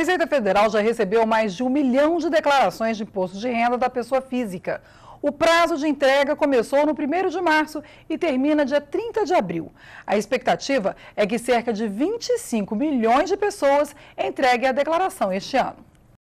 Receita Federal já recebeu mais de um milhão de declarações de imposto de renda da pessoa física. O prazo de entrega começou no 1 de março e termina dia 30 de abril. A expectativa é que cerca de 25 milhões de pessoas entreguem a declaração este ano.